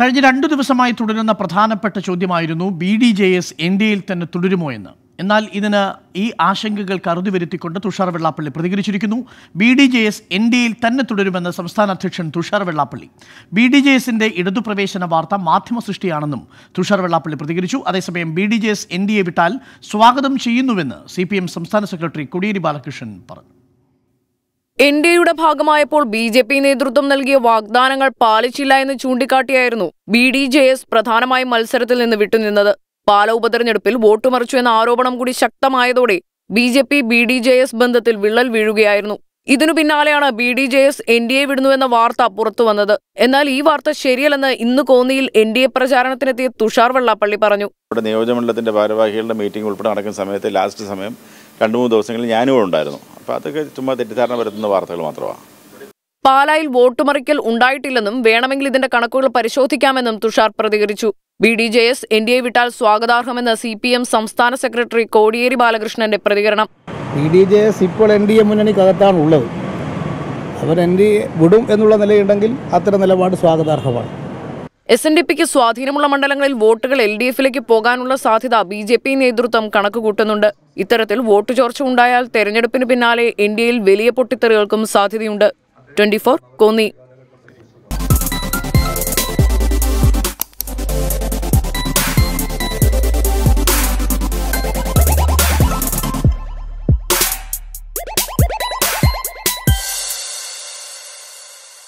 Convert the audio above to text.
കഴിഞ്ഞ രണ്ടു ദിവസമായി തുടരുന്ന പ്രധാനപ്പെട്ട ചോദ്യമായിരുന്നു B D J S N D എയിൽ തന്നെ തുടരുമോ എന്ന് എന്നാൽ ഇതിന് ഈ ആശങ്കകൾ കറുതി വരുത്തിക്കൊണ്ട് തുഷാർ വെള്ളാപ്പള്ളി പ്രതികരിച്ചിരിക്കുന്നു B D J S N D എയിൽ തന്നെ തുടരുമെന്ന് സംസ്ഥാന അധ്യക്ഷൻ Tushar Vellappally B D J എസിന്റെ ഇടതുപ്രവേശന വാർത്ത മാധ്യമ സൃഷ്ടിയാണെന്നും തുഷാർ വെള്ളാപ്പള്ളി പ്രതികരിച്ചു അതേസമയം B D J S N D A വിട്ടാൽ സ്വാഗതം ചെയ്യുന്നുവെന്ന് സി പി എം സംസ്ഥാന സെക്രട്ടറി കോടിയേരി ബാലകൃഷ്ണൻ പറഞ്ഞു എൻ ഡി എയുടെ ഭാഗമായപ്പോൾ ബി ജെ പി നേതൃത്വം നൽകിയ വാഗ്ദാനങ്ങൾ പാലിച്ചില്ല എന്ന് ചൂണ്ടിക്കാട്ടിയായിരുന്നു ബി ഡി ജെ എസ് പ്രധാനമായും മത്സരത്തിൽ നിന്ന് വിട്ടുനിന്നത് പാല ഉപതെരഞ്ഞെടുപ്പിൽ വോട്ടുമറിച്ചു എന്ന ആരോപണം കൂടി ശക്തമായതോടെ B J P B D J S ബന്ധത്തിൽ വിള്ളൽ വീഴുകയായിരുന്നു ഇതിനു പിന്നാലെയാണ് B D J S N D A വിടുന്നുവെന്ന വാർത്ത പുറത്തു വന്നത് എന്നാൽ ഈ വാർത്ത ശരിയല്ലെന്ന് ഇന്ന് കോന്നിയിൽ എൻ ഡി എ പ്രചാരണത്തിനെത്തിയ തുഷാർ വെള്ളാപ്പള്ളി പറഞ്ഞു നിയോജകമണ്ഡലത്തിന്റെ ഭാരവാഹികളുടെ മീറ്റിംഗ് ഉൾപ്പെടെ നടക്കുന്ന സമയത്ത് ലാസ്റ്റ് സമയം രണ്ടു മൂന്ന് ദിവസങ്ങളിൽ ഞാനും ഉണ്ടായിരുന്നു അപ്പൊ അതൊക്കെ ചുമ്മാ തെറ്റിദ്ധാരണ വരുത്തുന്ന വാർത്തകൾ മാത്രമാണ് പാലായിൽ വോട്ടുമറിക്കൽ ഉണ്ടായിട്ടില്ലെന്നും വേണമെങ്കിൽ ഇതിന്റെ കണക്കുകൾ പരിശോധിക്കാമെന്നും തുഷാർ പ്രതികരിച്ചു B D J S N D A വിട്ടാൽ സ്വാഗതാർഹമെന്ന സി പി എം സംസ്ഥാന സെക്രട്ടറി കോടിയേരി ബാലകൃഷ്ണന്റെ പ്രതികരണം ബി ഡി ജെ എസ് ഇപ്പോൾ എൻ ഡി എ മുന്നണിക്കകത്താണ് അവർ എൻ ഡി വിടും എന്നുള്ള നിലയുണ്ടെങ്കിൽ അത്തരം നിലപാട് സ്വാഗതാർഹമാണ് എസ് എൻ ഡി പിക്ക് സ്വാധീനമുള്ള മണ്ഡലങ്ങളിൽ വോട്ടുകൾ എൽ ഡി എഫിലേക്ക് പോകാനുള്ള സാധ്യത ബി ജെ പി നേതൃത്വം കണക്കുകൂട്ടുന്നുണ്ട് ഇത്തരത്തിൽ വോട്ട് ചോർച്ച ഉണ്ടായാൽ തെരഞ്ഞെടുപ്പിന് പിന്നാലെ ഇന്ത്യയിൽ വലിയ പൊട്ടിത്തെറികൾക്കും സാധ്യതയുണ്ട് ട്വന്റി കോന്നി